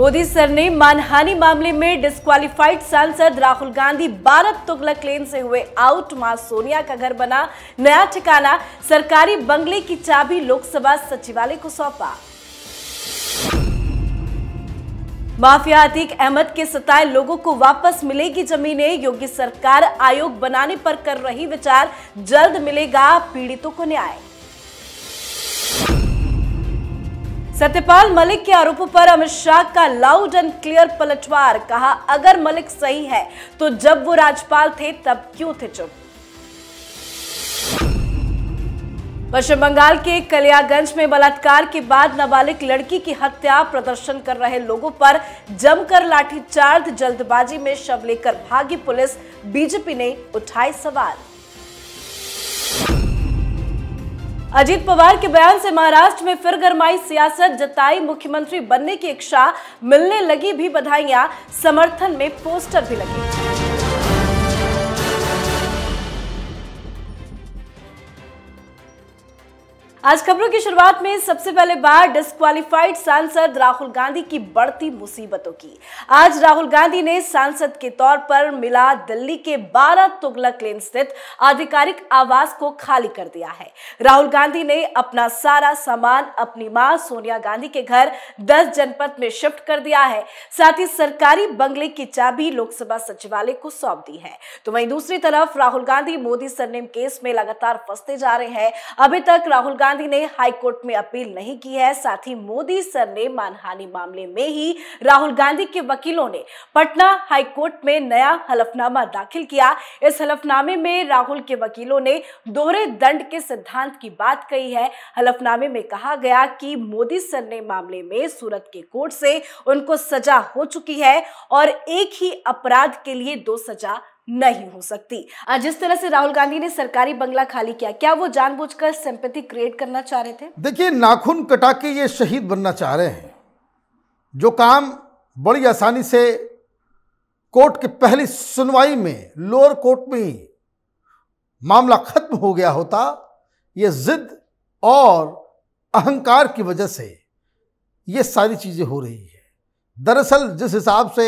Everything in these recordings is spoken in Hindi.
मोदी सर ने मानहानि मामले में डिस्कालीफाइड सांसद राहुल गांधी भारत तुगलक लेन से हुए आउट मां सोनिया का घर बना नया ठिकाना सरकारी बंगले की चाबी लोकसभा सचिवालय को सौंपा माफिया अतीक अहमद के सताए लोगों को वापस मिलेगी जमीनें योगी सरकार आयोग बनाने पर कर रही विचार जल्द मिलेगा पीड़ितों को न्याय सत्यपाल मलिक के आरोपों पर अमित शाह का लाउड एंड क्लियर पलटवार कहा अगर मलिक सही है तो जब वो राज्यपाल थे तब क्यों थे चुप पश्चिम बंगाल के कलियागंज में बलात्कार के बाद नाबालिग लड़की की हत्या प्रदर्शन कर रहे लोगों पर जमकर लाठीचार्ज जल्दबाजी में शव लेकर भागी पुलिस बीजेपी ने उठाए सवाल अजीत पवार के बयान से महाराष्ट्र में फिर गरमाई सियासत जताई मुख्यमंत्री बनने की इच्छा मिलने लगी भी बधाइयां समर्थन में पोस्टर भी लगे आज खबरों की शुरुआत में सबसे पहले बात डिस्कालीफाइड सांसद राहुल गांधी की बढ़ती मुसीबतों की आज राहुल गांधी ने सांसद के तौर पर मिला दिल्ली के 12 तुगलक लेन स्थित आधिकारिक आवास को खाली कर दिया है राहुल गांधी ने अपना सारा सामान अपनी मां सोनिया गांधी के घर 10 जनपद में शिफ्ट कर दिया है साथ ही सरकारी बंगले की चाबी लोकसभा सचिवालय को सौंप दी है तो वही दूसरी तरफ राहुल गांधी मोदी सरनेम केस में लगातार फंसते जा रहे हैं अभी तक राहुल गांधी गांधी ने हाईकोर्ट में अपील नहीं की है साथ ही मोदी सर ने मानहानि मामले में ही राहुल गांधी के वकीलों ने पटना हाईकोर्ट में नया हलफनामा दाखिल किया इस हलफनामे में राहुल के वकीलों ने दोहरे दंड के सिद्धांत की बात कही है हलफनामे में कहा गया कि मोदी सर ने मामले में सूरत के कोर्ट से उनको सजा हो चुकी है और एक ही अपराध के लिए दो सजा नहीं हो सकती आज जिस तरह से राहुल गांधी ने सरकारी बंगला खाली किया क्या वो जानबूझकर सिंपैथी क्रिएट करना चाह रहे थे देखिए नाखून कटा के ये शहीद बनना चाह रहे हैं जो काम बड़ी आसानी से कोर्ट की पहली सुनवाई में लोअर कोर्ट में ही मामला खत्म हो गया होता ये जिद और अहंकार की वजह से ये सारी चीज़ें हो रही है दरअसल जिस हिसाब से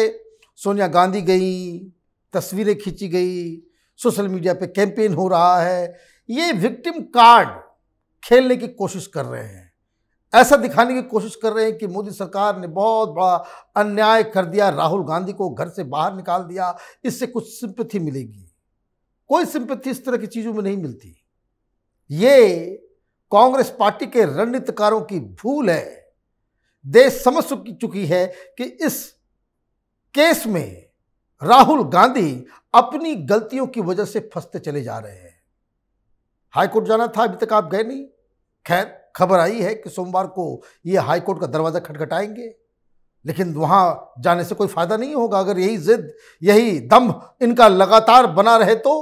सोनिया गांधी गई तस्वीरें खींची गई सोशल मीडिया पे कैंपेन हो रहा है ये विक्टिम कार्ड खेलने की कोशिश कर रहे हैं ऐसा दिखाने की कोशिश कर रहे हैं कि मोदी सरकार ने बहुत बड़ा अन्याय कर दिया राहुल गांधी को घर से बाहर निकाल दिया इससे कुछ सिंपथी मिलेगी कोई सिंपथी इस तरह की चीज़ों में नहीं मिलती ये कांग्रेस पार्टी के रणनीतिकारों की भूल है देश समझ चुकी है कि इस केस में राहुल गांधी अपनी गलतियों की वजह से फंसते चले जा रहे हैं हाईकोर्ट जाना था अभी तक आप गए नहीं खैर खबर आई है कि सोमवार को ये हाईकोर्ट का दरवाज़ा खटखटाएंगे लेकिन वहां जाने से कोई फ़ायदा नहीं होगा अगर यही जिद यही दम इनका लगातार बना रहे तो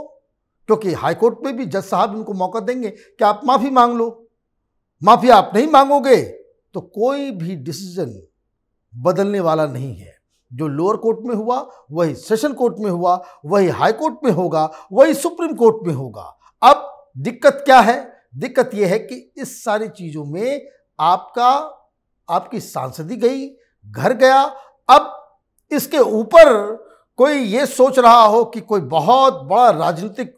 क्योंकि हाईकोर्ट में भी जज साहब इनको मौका देंगे कि आप माफ़ी मांग लो माफ़ी आप नहीं मांगोगे तो कोई भी डिसीजन बदलने वाला नहीं है जो लोअर कोर्ट में हुआ वही सेशन कोर्ट में हुआ वही हाई कोर्ट में होगा वही सुप्रीम कोर्ट में होगा अब दिक्कत क्या है दिक्कत यह है कि इस सारी चीज़ों में आपका आपकी सांसदी गई घर गया अब इसके ऊपर कोई ये सोच रहा हो कि कोई बहुत बड़ा राजनीतिक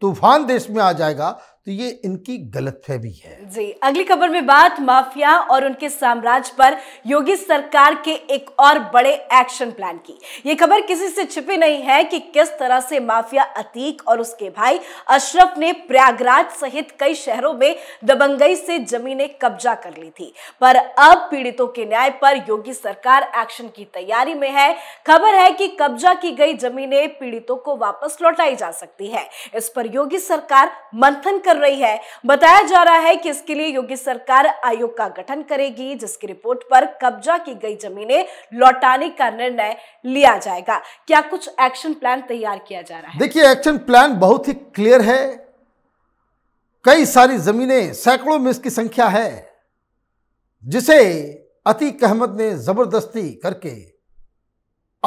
तूफान देश में आ जाएगा तो ये इनकी गलतफहमी है जी अगली खबर में बात माफिया और उनके साम्राज्य पर योगी सरकार के एक और बड़े एक्शन प्लान की ये खबर किसी से छिपी नहीं है कि किस तरह से माफिया अतीक और उसके भाई अशरफ ने प्रयागराज सहित कई शहरों में दबंगई से जमीनें कब्जा कर ली थी पर अब पीड़ितों के न्याय पर योगी सरकार एक्शन की तैयारी में है खबर है कि कब्जा की गई जमीनें पीड़ितों को वापस लौटाई जा सकती है इस पर योगी सरकार मंथन कर कर रही है बताया जा रहा है कि इसके लिए योगी सरकार आयोग का गठन करेगी जिसकी रिपोर्ट पर कब्जा की गई जमीनें लौटाने का निर्णय लिया जाएगा क्या कुछ एक्शन प्लान तैयार किया जा रहा है देखिए एक्शन प्लान बहुत ही क्लियर है कई सारी जमीनें सैकड़ों में इसकी संख्या है जिसे अतीक अहमद ने जबरदस्ती करके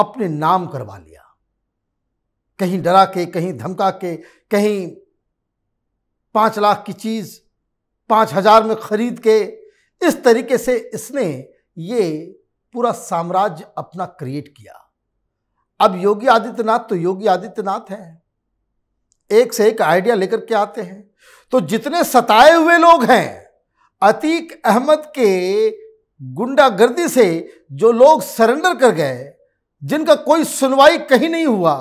अपने नाम करवा लिया कहीं डरा के कहीं धमका के कहीं पाँच लाख की चीज़ पाँच हजार में खरीद के इस तरीके से इसने ये पूरा साम्राज्य अपना क्रिएट किया अब योगी आदित्यनाथ तो योगी आदित्यनाथ हैं एक से एक आइडिया लेकर के आते हैं तो जितने सताए हुए लोग हैं अतीक अहमद के गुंडागर्दी से जो लोग सरेंडर कर गए जिनका कोई सुनवाई कहीं नहीं हुआ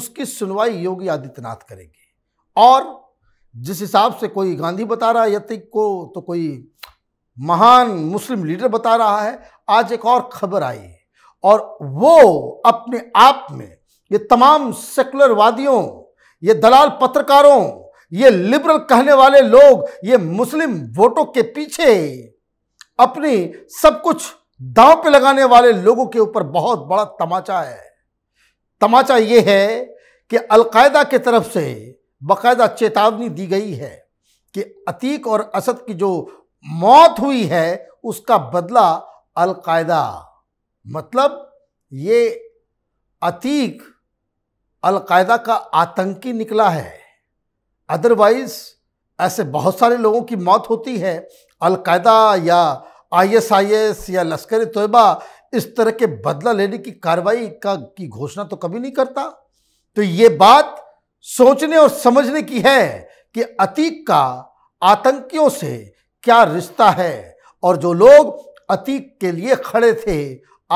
उसकी सुनवाई योगी आदित्यनाथ करेंगे और जिस हिसाब से कोई गांधी बता रहा है यतिक को तो कोई महान मुस्लिम लीडर बता रहा है आज एक और खबर आई है और वो अपने आप में ये तमाम सेकुलरवादियों ये दलाल पत्रकारों ये लिबरल कहने वाले लोग ये मुस्लिम वोटों के पीछे अपनी सब कुछ दांव पे लगाने वाले लोगों के ऊपर बहुत बड़ा तमाचा है तमाचा ये है कि अलकायदा की तरफ से बाकायदा चेतावनी दी गई है कि अतीक और असद की जो मौत हुई है उसका बदला अलकायदा मतलब ये अतीक अलकायदा का आतंकी निकला है अदरवाइज ऐसे बहुत सारे लोगों की मौत होती है अलकायदा या आईएसआईएस या लश्कर तोयबा इस तरह के बदला लेने की कार्रवाई का की घोषणा तो कभी नहीं करता तो ये बात सोचने और समझने की है कि अतीक का आतंकियों से क्या रिश्ता है और जो लोग अतीक के लिए खड़े थे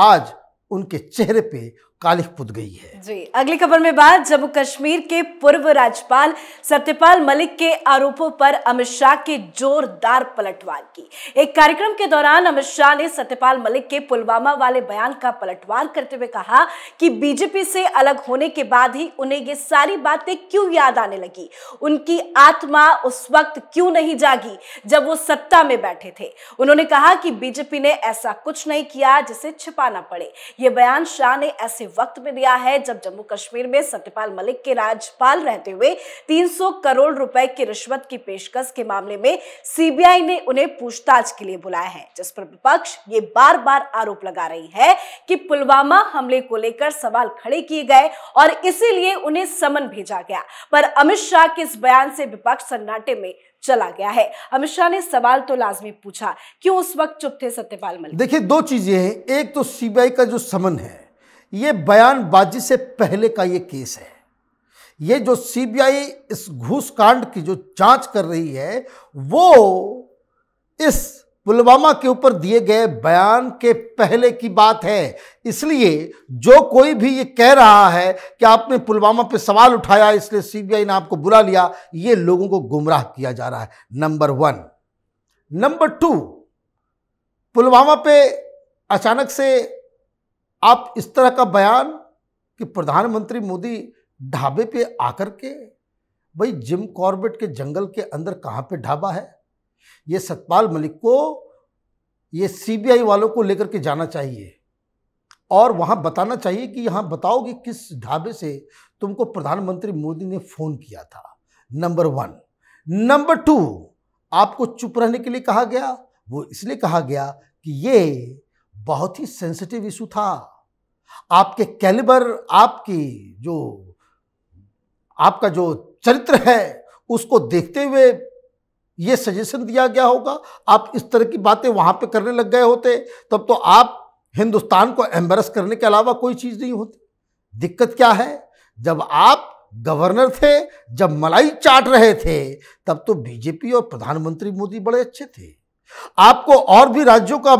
आज उनके चेहरे पे कालिख पुत गई है जी अगली खबर में बात जम्मू कश्मीर के पूर्व राज्यपाल सत्यपाल मलिक के आरोपों पर अमित शाह के जोरदार पलटवार की एक कार्यक्रम के दौरान अमित शाह ने सत्यपाल मलिक के पुलवामा वाले बयान का पलटवार करते हुए कहा कि बीजेपी से अलग होने के बाद ही उन्हें ये सारी बातें क्यों याद आने लगी उनकी आत्मा उस वक्त क्यों नहीं जागी जब वो सत्ता में बैठे थे उन्होंने कहा कि बीजेपी ने ऐसा कुछ नहीं किया जिसे छिपाना पड़े ये बयान शाह ने ऐसे वक्त में दिया है जब जम्मू कश्मीर में सत्यपाल मलिक के राज्यपाल रहते हुए 300 करोड़ रुपए की रिश्वत की पेशकश के मामले में सीबीआई ने उन्हें पूछताछ के लिए बुलाया है जिस पर विपक्ष ये बार बार आरोप लगा रही है कि पुलवामा हमले को लेकर सवाल खड़े किए गए और इसीलिए उन्हें समन भेजा गया पर अमित शाह के इस बयान से विपक्ष सन्नाटे में चला गया है अमित शाह ने सवाल तो लाजमी पूछा क्यों उस वक्त चुप थे सत्यपाल मलिक देखिए दो चीजें हैं एक तो सीबीआई का जो समन है ये बयानबाजी से पहले का ये केस है ये जो सीबीआई इस घूसकांड की जो जांच कर रही है वो इस पुलवामा के ऊपर दिए गए बयान के पहले की बात है इसलिए जो कोई भी ये कह रहा है कि आपने पुलवामा पे सवाल उठाया इसलिए सीबीआई ने आपको बुला लिया ये लोगों को गुमराह किया जा रहा है number one number two Pulwama पे अचानक से आप इस तरह का बयान कि प्रधानमंत्री मोदी ढाबे पे आकर के भाई जिम कॉर्बेट के जंगल के अंदर कहाँ पे ढाबा है ये सतपाल मलिक को ये सीबीआई वालों को लेकर के जाना चाहिए और वहाँ बताना चाहिए कि यहाँ बताओ कि किस ढाबे से तुमको प्रधानमंत्री मोदी ने फ़ोन किया था नंबर वन नंबर टू आपको चुप रहने के लिए कहा गया वो इसलिए कहा गया कि ये बहुत ही सेंसिटिव इशू था आपके कैलिबर आपकी जो आपका जो चरित्र है उसको देखते हुए ये सजेशन दिया गया होगा आप इस तरह की बातें वहाँ पे करने लग गए होते तब तो आप हिंदुस्तान को एम्बरस करने के अलावा कोई चीज़ नहीं होती दिक्कत क्या है जब आप गवर्नर थे जब मलाई चाट रहे थे तब तो बीजेपी और प्रधानमंत्री मोदी बड़े अच्छे थे आपको और भी राज्यों का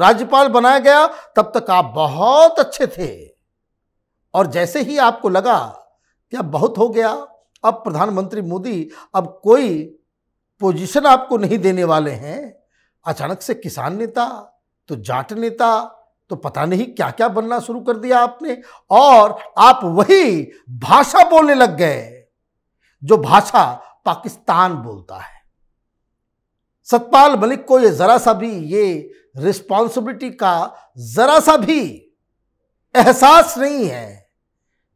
राज्यपाल बनाया गया तब तक आप बहुत अच्छे थे और जैसे ही आपको लगा कि अब बहुत हो गया अब प्रधानमंत्री मोदी अब कोई पोजीशन आपको नहीं देने वाले हैं अचानक से किसान नेता तो जाट नेता तो पता नहीं क्या क्या बनना शुरू कर दिया आपने और आप वही भाषा बोलने लग गए जो भाषा पाकिस्तान बोलता है सतपाल मलिक को ये ज़रा सा भी ये रिस्पॉन्सिबिलिटी का ज़रा सा भी एहसास नहीं है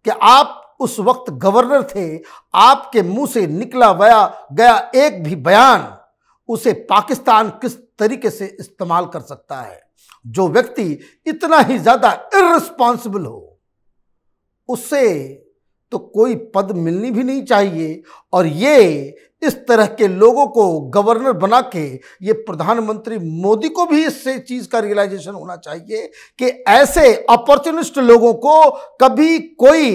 कि आप उस वक्त गवर्नर थे आपके मुंह से निकला वया गया एक भी बयान उसे पाकिस्तान किस तरीके से इस्तेमाल कर सकता है जो व्यक्ति इतना ही ज़्यादा इरिस्पॉन्सिबल हो उससे तो कोई पद मिलनी भी नहीं चाहिए और ये इस तरह के लोगों को गवर्नर बना के ये प्रधानमंत्री मोदी को भी इससे चीज़ का रियलाइजेशन होना चाहिए कि ऐसे अपॉर्चुनिस्ट लोगों को कभी कोई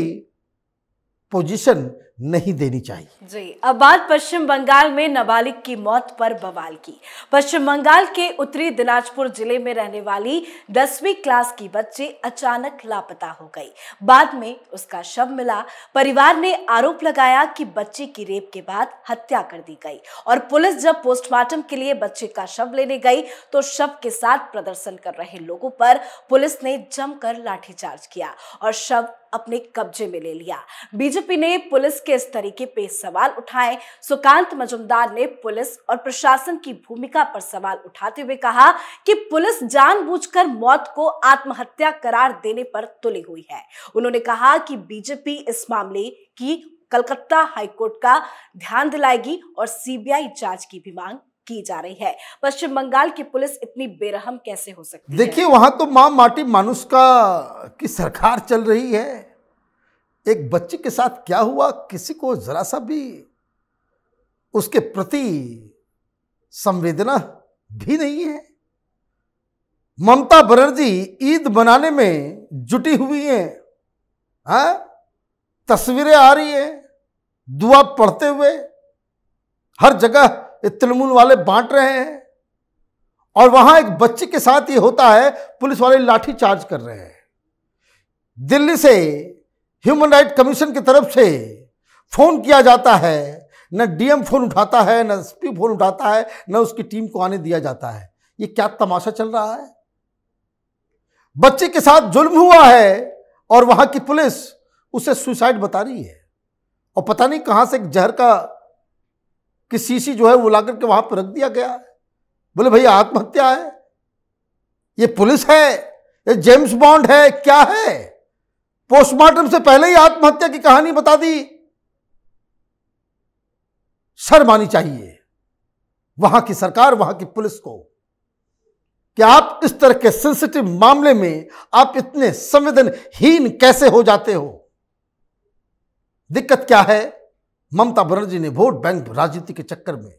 पोजीशन नहीं देनी चाहिए जी अब बात पश्चिम बंगाल में नाबालिग की मौत पर बवाल की पश्चिम बंगाल के उत्तरी दिनाजपुर जिले में रहने वाली दसवीं क्लास की बच्ची अचानक लापता हो गई बाद में उसका शव मिला परिवार ने आरोप लगाया कि बच्ची की रेप के बाद हत्या कर दी गई और पुलिस जब पोस्टमार्टम के लिए बच्चे का शव लेने गई तो शव के साथ प्रदर्शन कर रहे लोगों पर पुलिस ने जमकर लाठीचार्ज किया और शव अपने कब्जे में ले लिया बीजेपी ने पुलिस के इस तरीके पे सवाल उठाए सुकांत मजुमदार ने पुलिस और प्रशासन की भूमिका पर सवाल उठाते हुए कहा कि पुलिस जानबूझकर मौत को आत्महत्या करार देने पर तुली हुई है उन्होंने कहा कि बीजेपी इस मामले की कलकत्ता हाईकोर्ट का ध्यान दिलाएगी और सीबीआई जांच की भी मांग की जा रही है पश्चिम बंगाल की पुलिस इतनी बेरहम कैसे हो सकती देखिए वहां तो माँ माटी मानुष का की सरकार चल रही है एक बच्चे के साथ क्या हुआ किसी को जरा सा भी उसके प्रति संवेदना भी नहीं है ममता बनर्जी ईद बनाने में जुटी हुई है हाँ तस्वीरें आ रही है दुआ पढ़ते हुए हर जगह ये तृणमूल वाले बांट रहे हैं और वहां एक बच्चे के साथ ये होता है पुलिस वाले लाठी चार्ज कर रहे हैं दिल्ली से ह्यूमन राइट कमीशन की तरफ से फोन किया जाता है न डीएम फोन उठाता है न एसपी फोन उठाता है न उसकी टीम को आने दिया जाता है ये क्या तमाशा चल रहा है बच्चे के साथ जुल्म हुआ है और वहां की पुलिस उसे सुसाइड बता रही है और पता नहीं कहां से एक जहर का कि सीसी जो है वो ला करके वहां पर रख दिया गया बोले भैया आत्महत्या है ये पुलिस है ये जेम्स बॉन्ड है क्या है पोस्टमार्टम से पहले ही आत्महत्या की कहानी बता दी शर्म आनी चाहिए वहां की सरकार वहां की पुलिस को कि आप इस तरह के सेंसिटिव मामले में आप इतने संवेदनहीन कैसे हो जाते हो दिक्कत क्या है ममता बनर्जी ने वोट बैंक राजनीति के चक्कर में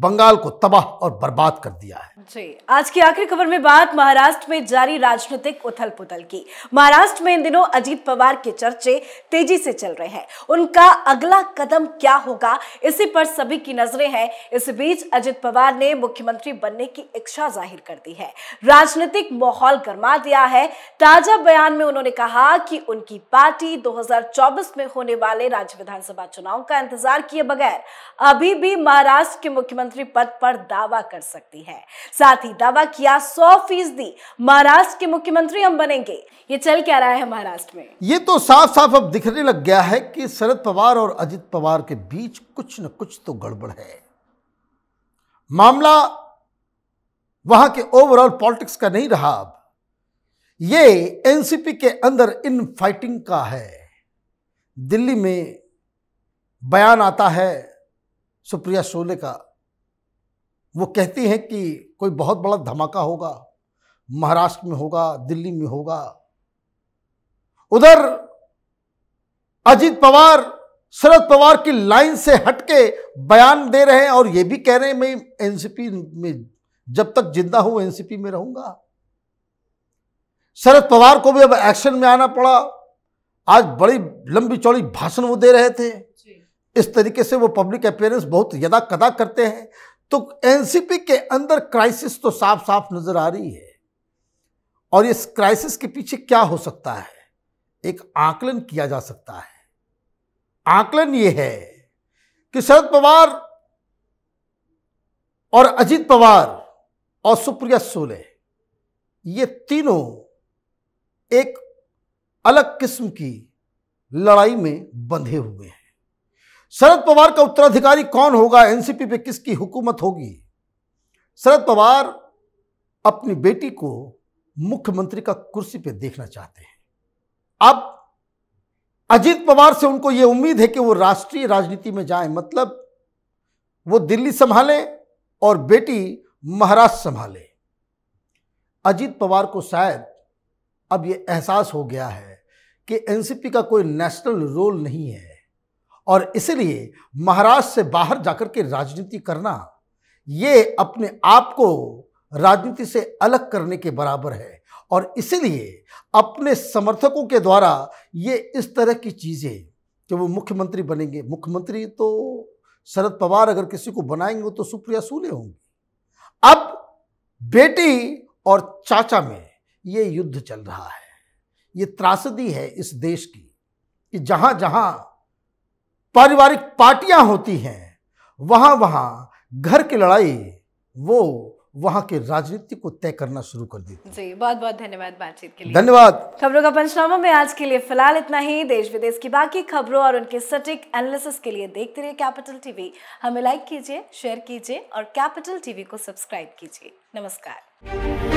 बंगाल को तबाह और बर्बाद कर दिया है जी आज की आखिरी खबर में बात महाराष्ट्र में जारी राजनीतिक उथल पुथल की महाराष्ट्र में इन दिनों अजीत पवार के चर्चे तेजी से चल रहे हैं उनका अगला कदम क्या होगा इसी पर सभी की नजरें हैं इस बीच अजीत पवार ने मुख्यमंत्री बनने की इच्छा जाहिर कर दी है राजनीतिक माहौल गरमा दिया है ताजा बयान में उन्होंने कहा कि उनकी पार्टी दो में होने वाले राज्य विधानसभा चुनाव का इंतजार किए बगैर अभी भी महाराष्ट्र के मुख्यमंत्री मुख्यमंत्री पद पर दावा कर सकती है साथ ही दावा किया सौ फीसदी महाराष्ट्र के मुख्यमंत्री हम बनेंगे ये चल क्या रहा है महाराष्ट्र में ये तो साफ साफ अब दिखने लग गया है कि शरद पवार और अजित पवार के बीच कुछ न कुछ तो गड़बड़ है मामला वहां के ओवरऑल पॉलिटिक्स का नहीं रहा अब ये एनसीपी के अंदर इन फाइटिंग का है दिल्ली में बयान आता है सुप्रिया सोले का वो कहते हैं कि कोई बहुत बड़ा धमाका होगा महाराष्ट्र में होगा दिल्ली में होगा उधर अजीत पवार शरद पवार की लाइन से हटके बयान दे रहे हैं और ये भी कह रहे हैं मैं एनसीपी में जब तक जिंदा हूं एनसीपी में रहूंगा शरद पवार को भी अब एक्शन में आना पड़ा आज बड़ी लंबी चौड़ी भाषण वो दे रहे थे इस तरीके से वो पब्लिक अपेयरेंस बहुत यदा कदा करते हैं तो एनसीपी के अंदर क्राइसिस तो साफ साफ नजर आ रही है और इस क्राइसिस के पीछे क्या हो सकता है एक आकलन किया जा सकता है आकलन यह है कि शरद पवार और अजीत पवार और सुप्रिया सोले ये तीनों एक अलग किस्म की लड़ाई में बंधे हुए हैं शरद पवार का उत्तराधिकारी कौन होगा एनसीपी पे किसकी हुकूमत होगी शरद पवार अपनी बेटी को मुख्यमंत्री का कुर्सी पे देखना चाहते हैं अब अजीत पवार से उनको ये उम्मीद है कि वो राष्ट्रीय राजनीति में जाएं मतलब वो दिल्ली संभालें और बेटी महाराष्ट्र संभाले अजीत पवार को शायद अब ये एहसास हो गया है कि एनसीपी का कोई नेशनल रोल नहीं है और इसलिए महाराष्ट्र से बाहर जाकर के राजनीति करना ये अपने आप को राजनीति से अलग करने के बराबर है और इसीलिए अपने समर्थकों के द्वारा ये इस तरह की चीज़ें कि वो मुख्यमंत्री बनेंगे मुख्यमंत्री तो शरद पवार अगर किसी को बनाएंगे तो सुप्रिया सूले होंगी अब बेटी और चाचा में ये युद्ध चल रहा है ये त्रासदी है इस देश की कि जहाँ जहाँ पारिवारिक पार्टियां होती हैं वहां वहां घर की लड़ाई वो वहां के राजनीति को तय करना शुरू कर दी जी बहुत बहुत धन्यवाद बातचीत के लिए धन्यवाद खबरों का पंचनामा में आज के लिए फिलहाल इतना ही देश विदेश की बाकी खबरों और उनके सटीक एनालिसिस के लिए देखते रहिए कैपिटल टीवी हमें लाइक कीजिए शेयर कीजिए और कैपिटल टीवी को सब्सक्राइब कीजिए नमस्कार